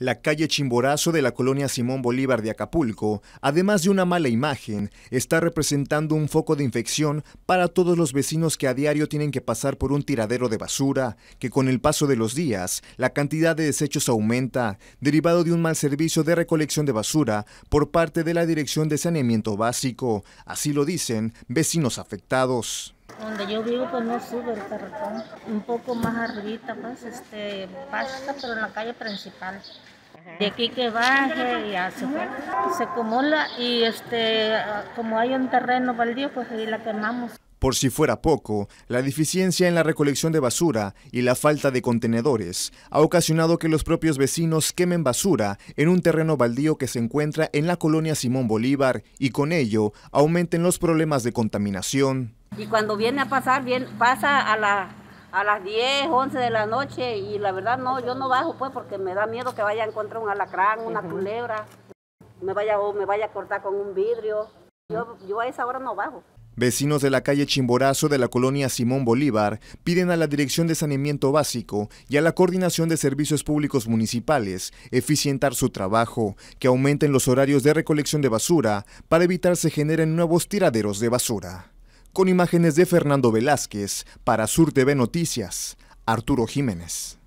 La calle Chimborazo de la colonia Simón Bolívar de Acapulco, además de una mala imagen, está representando un foco de infección para todos los vecinos que a diario tienen que pasar por un tiradero de basura, que con el paso de los días, la cantidad de desechos aumenta, derivado de un mal servicio de recolección de basura por parte de la Dirección de Saneamiento Básico, así lo dicen vecinos afectados donde yo vivo pues no sube el carretón, un poco más arribita pues este pasa pero en la calle principal. De aquí que baje y hace se acumula y este como hay un terreno baldío pues ahí la quemamos. Por si fuera poco, la deficiencia en la recolección de basura y la falta de contenedores ha ocasionado que los propios vecinos quemen basura en un terreno baldío que se encuentra en la colonia Simón Bolívar y con ello aumenten los problemas de contaminación, y cuando viene a pasar, bien pasa a, la, las 10, 11 de la noche y la verdad no, yo no bajo pues porque me da miedo que vaya a encontrar un alacrán, una culebra, me vaya, me vaya a cortar con un vidrio. Yo, a esa hora no bajo. Vecinos de la calle Chimborazo de la colonia Simón Bolívar piden a la Dirección de Saneamiento Básico y a la Coordinación de Servicios Públicos Municipales eficientar su trabajo, que aumenten los horarios de recolección de basura para evitar se generen nuevos tiraderos de basura con imágenes de Fernando Velázquez para Sur TV Noticias, Arturo Jiménez.